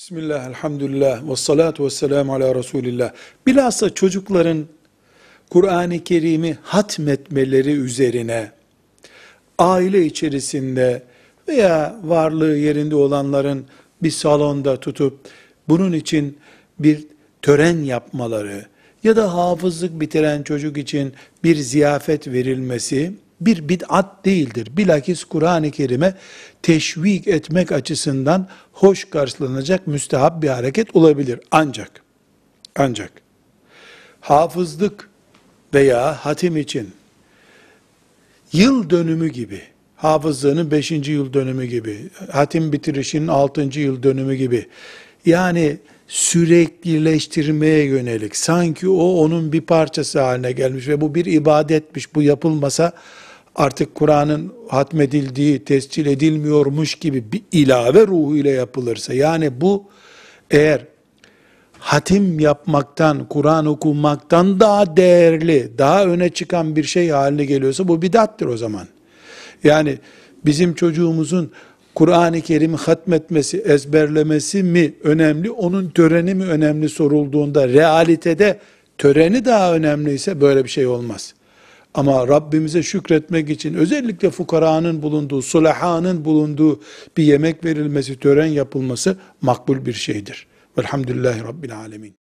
Bismillah, elhamdülillah, ve salatu ve selamu ala Resulillah. Bilhassa çocukların Kur'an-ı Kerim'i hatmetmeleri üzerine, aile içerisinde veya varlığı yerinde olanların bir salonda tutup, bunun için bir tören yapmaları ya da hafızlık bitiren çocuk için bir ziyafet verilmesi, bir bid'at değildir. Bilakis Kur'an-ı Kerim'e teşvik etmek açısından hoş karşılanacak müstehap bir hareket olabilir. Ancak, ancak hafızlık veya hatim için yıl dönümü gibi, hafızlığının 5. yıl dönümü gibi, hatim bitirişinin 6. yıl dönümü gibi, yani süreklileştirmeye yönelik sanki o onun bir parçası haline gelmiş ve bu bir ibadetmiş bu yapılmasa artık Kur'an'ın hatmedildiği, tescil edilmiyormuş gibi bir ilave ruhuyla yapılırsa, yani bu eğer hatim yapmaktan, Kur'an okumaktan daha değerli, daha öne çıkan bir şey haline geliyorsa bu bidattır o zaman. Yani bizim çocuğumuzun Kur'an-ı Kerim'i hatmetmesi, ezberlemesi mi önemli, onun töreni mi önemli sorulduğunda realitede töreni daha önemliyse böyle bir şey olmaz.'' Ama Rabbimize şükretmek için özellikle fukaranın bulunduğu, sulahanın bulunduğu bir yemek verilmesi, tören yapılması makbul bir şeydir. Velhamdülillahi Rabbil Alemin.